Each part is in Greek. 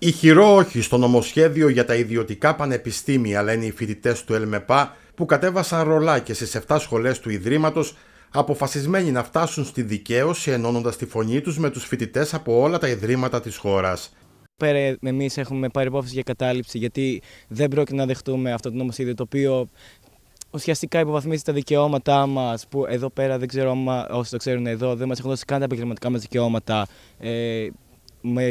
Ηχηρό όχι στο νομοσχέδιο για τα ιδιωτικά πανεπιστήμια, λένε οι φοιτητές του ΕΛΜΕΠΑ, που κατέβασαν ρολάκια στι 7 σχολές του Ιδρύματος, αποφασισμένοι να φτάσουν στη δικαίωση, ενώνοντας τη φωνή τους με τους φοιτητές από όλα τα ιδρύματα της χώρας. Πέρα, εμείς έχουμε πάρει υπόψη για κατάληψη, γιατί δεν πρόκειται να δεχτούμε αυτό το νομοσχέδιο το οποίο ουσιαστικά υποβαθμίζει τα δικαιώματά μας, που εδώ πέρα δεν ξέρω όσοι το ξέρουν εδώ, δεν μας έχουν δώσει καν τα επαγγελματικά μας δικαιώματα. Ε,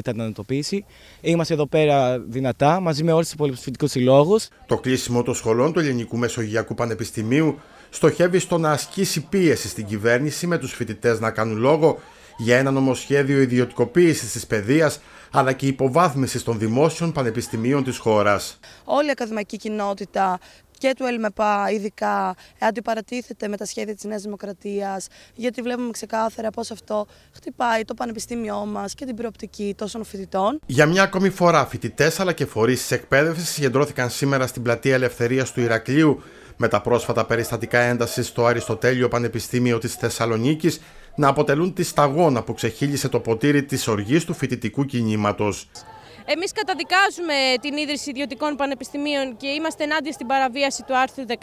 αντιμετωπίσει. Είμαστε εδώ πέρα δυνατά μαζί με όλους τους υπόλοιπου συλλόγους. Το κλείσιμο των σχολών του Ελληνικού Μεσογειακού Πανεπιστημίου στοχεύει στο να ασκήσει πίεση στην κυβέρνηση με τους φοιτητές να κάνουν λόγο για ένα νομοσχέδιο ιδιωτικοποίησης της παιδείας αλλά και υποβάθμισης των δημόσιων πανεπιστημίων της χώρας. Όλη η ακαδημαϊκή κοινότητα και του ΕΛΜΕΠΑ ειδικά αντιπαρατίθεται με τα σχέδια της Νέας Δημοκρατίας γιατί βλέπουμε ξεκάθαρα πως αυτό χτυπάει το πανεπιστήμιό μας και την προοπτική τόσων φοιτητών. Για μια ακόμη φορά φοιτητές αλλά και φορείς της εκπαίδευσης συγκεντρώθηκαν σήμερα στην πλατεία Ελευθερίας του Ηρακλείου με τα πρόσφατα περιστατικά έντασης στο Αριστοτέλειο Πανεπιστήμιο της Θεσσαλονίκης να αποτελούν τη σταγόνα που ξεχύλισε το ποτήρι της οργής του φοιτητικού κινήματος. Εμείς καταδικάζουμε την ίδρυση ιδιωτικών πανεπιστημίων και είμαστε ενάντια στην παραβίαση του άρθρου 16.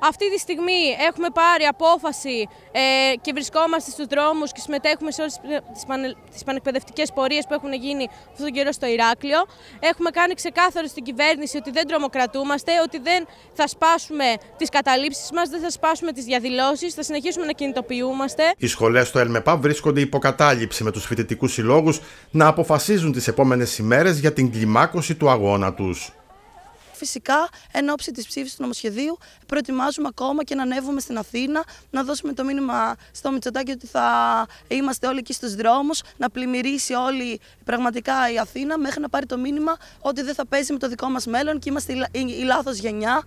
Αυτή τη στιγμή έχουμε πάρει απόφαση ε, και βρισκόμαστε στους δρόμους και συμμετέχουμε σε όλες τις, πανε, τις πανεκπαιδευτικές πορείες που έχουν γίνει αυτόν τον καιρό στο Ηράκλειο. Έχουμε κάνει ξεκάθαρο στην κυβέρνηση ότι δεν τρομοκρατούμαστε, ότι δεν θα σπάσουμε τις καταλήψεις μας, δεν θα σπάσουμε τις διαδηλώσεις, θα συνεχίσουμε να κινητοποιούμαστε. Οι σχολές στο ΕΛΜΕΠΑ βρίσκονται υποκατάληψη με τους φοιτητικούς συλλόγους να αποφασίζουν τις επόμενες ημέρες μέρες για την κλιμάκωση του αγώνα τους. Φυσικά, εν ώψη της ψήφισης του νομοσχεδίου, προετοιμάζουμε ακόμα και να ανέβουμε στην Αθήνα, να δώσουμε το μήνυμα στο Μητσοτάκη ότι θα είμαστε όλοι εκεί στους δρόμους, να πλημμυρίσει όλη πραγματικά η Αθήνα, μέχρι να πάρει το μήνυμα ότι δεν θα παίζει με το δικό μας μέλλον και είμαστε η λάθος γενιά.